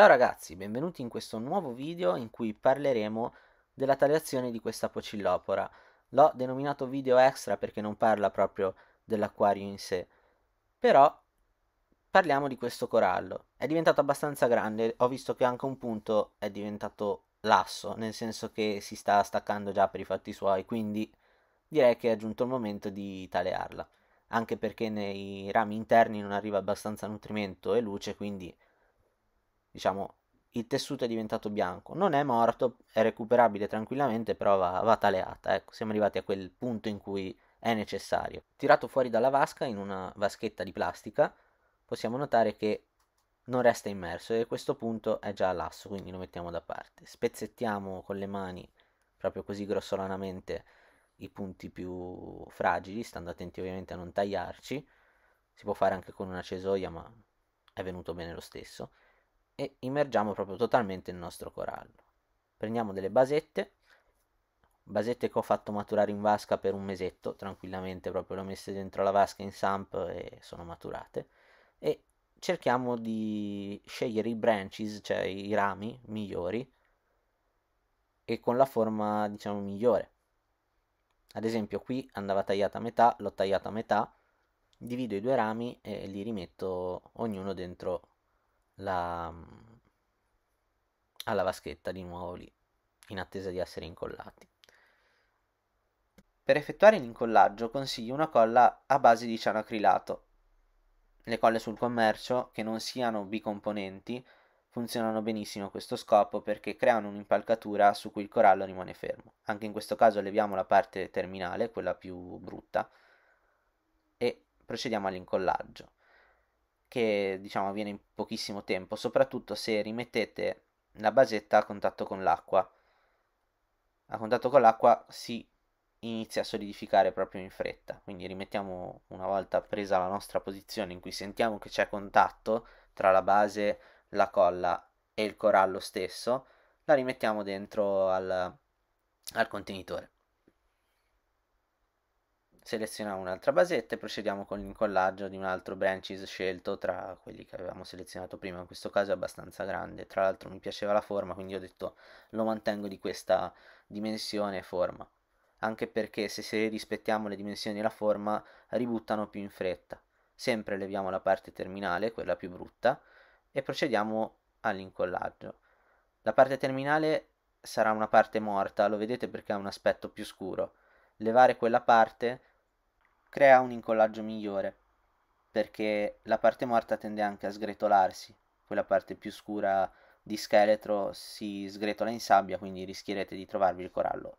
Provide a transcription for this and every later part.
Ciao ragazzi, benvenuti in questo nuovo video in cui parleremo della tagliazione di questa pocillopora. L'ho denominato video extra perché non parla proprio dell'acquario in sé, però parliamo di questo corallo. È diventato abbastanza grande, ho visto che anche un punto è diventato lasso, nel senso che si sta staccando già per i fatti suoi, quindi direi che è giunto il momento di talearla, anche perché nei rami interni non arriva abbastanza nutrimento e luce, quindi diciamo, il tessuto è diventato bianco. Non è morto, è recuperabile tranquillamente, però va, va taleata. Ecco, siamo arrivati a quel punto in cui è necessario. Tirato fuori dalla vasca in una vaschetta di plastica, possiamo notare che non resta immerso e a questo punto è già all'asso, quindi lo mettiamo da parte. Spezzettiamo con le mani, proprio così grossolanamente, i punti più fragili, stando attenti ovviamente a non tagliarci. Si può fare anche con una cesoia, ma è venuto bene lo stesso e immergiamo proprio totalmente il nostro corallo. Prendiamo delle basette, basette che ho fatto maturare in vasca per un mesetto, tranquillamente proprio le ho messe dentro la vasca in samp e sono maturate, e cerchiamo di scegliere i branches, cioè i rami migliori, e con la forma diciamo migliore. Ad esempio qui andava tagliata a metà, l'ho tagliata a metà, divido i due rami e li rimetto ognuno dentro la, mm, alla vaschetta di nuovo lì, in attesa di essere incollati. Per effettuare l'incollaggio consiglio una colla a base di cianoacrilato. Le colle sul commercio, che non siano bicomponenti, funzionano benissimo a questo scopo perché creano un'impalcatura su cui il corallo rimane fermo. Anche in questo caso leviamo la parte terminale, quella più brutta, e procediamo all'incollaggio che diciamo avviene in pochissimo tempo, soprattutto se rimettete la basetta a contatto con l'acqua. A contatto con l'acqua si inizia a solidificare proprio in fretta, quindi rimettiamo una volta presa la nostra posizione in cui sentiamo che c'è contatto tra la base, la colla e il corallo stesso, la rimettiamo dentro al, al contenitore selezioniamo un'altra basetta e procediamo con l'incollaggio di un altro branches scelto tra quelli che avevamo selezionato prima, in questo caso è abbastanza grande, tra l'altro mi piaceva la forma quindi ho detto lo mantengo di questa dimensione e forma, anche perché se, se rispettiamo le dimensioni e la forma ributtano più in fretta, sempre leviamo la parte terminale, quella più brutta, e procediamo all'incollaggio. La parte terminale sarà una parte morta, lo vedete perché ha un aspetto più scuro, levare quella parte crea un incollaggio migliore, perché la parte morta tende anche a sgretolarsi, quella parte più scura di scheletro si sgretola in sabbia, quindi rischierete di trovarvi il corallo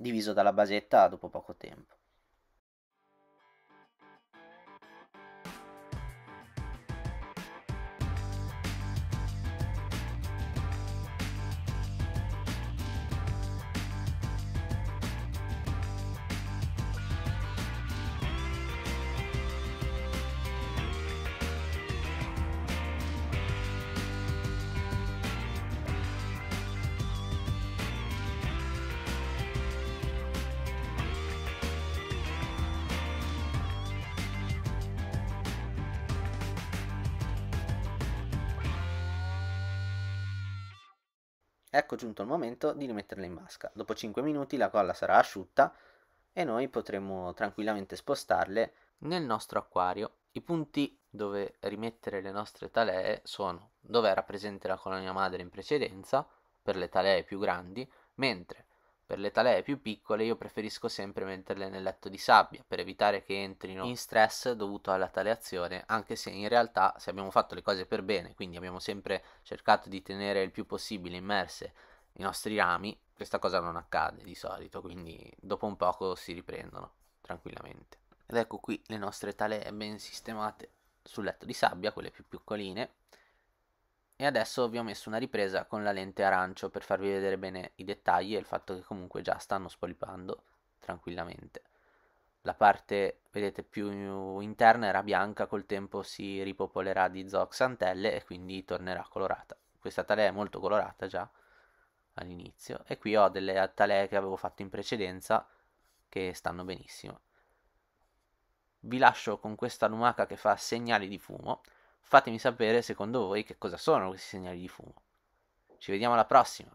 diviso dalla basetta dopo poco tempo. Ecco giunto il momento di rimetterla in vasca. Dopo 5 minuti la colla sarà asciutta e noi potremo tranquillamente spostarle nel nostro acquario. I punti dove rimettere le nostre talee sono dove era presente la colonia madre in precedenza, per le talee più grandi, mentre per le talee più piccole io preferisco sempre metterle nel letto di sabbia per evitare che entrino in stress dovuto alla taleazione, anche se in realtà se abbiamo fatto le cose per bene, quindi abbiamo sempre cercato di tenere il più possibile immerse i nostri rami, questa cosa non accade di solito, quindi dopo un poco si riprendono tranquillamente. Ed ecco qui le nostre talee ben sistemate sul letto di sabbia, quelle più piccoline, e adesso vi ho messo una ripresa con la lente arancio per farvi vedere bene i dettagli e il fatto che comunque già stanno spolipando tranquillamente. La parte, vedete, più interna era bianca, col tempo si ripopolerà di zooxantelle e quindi tornerà colorata. Questa talea è molto colorata già all'inizio e qui ho delle talee che avevo fatto in precedenza che stanno benissimo. Vi lascio con questa lumaca che fa segnali di fumo Fatemi sapere secondo voi che cosa sono questi segnali di fumo. Ci vediamo alla prossima!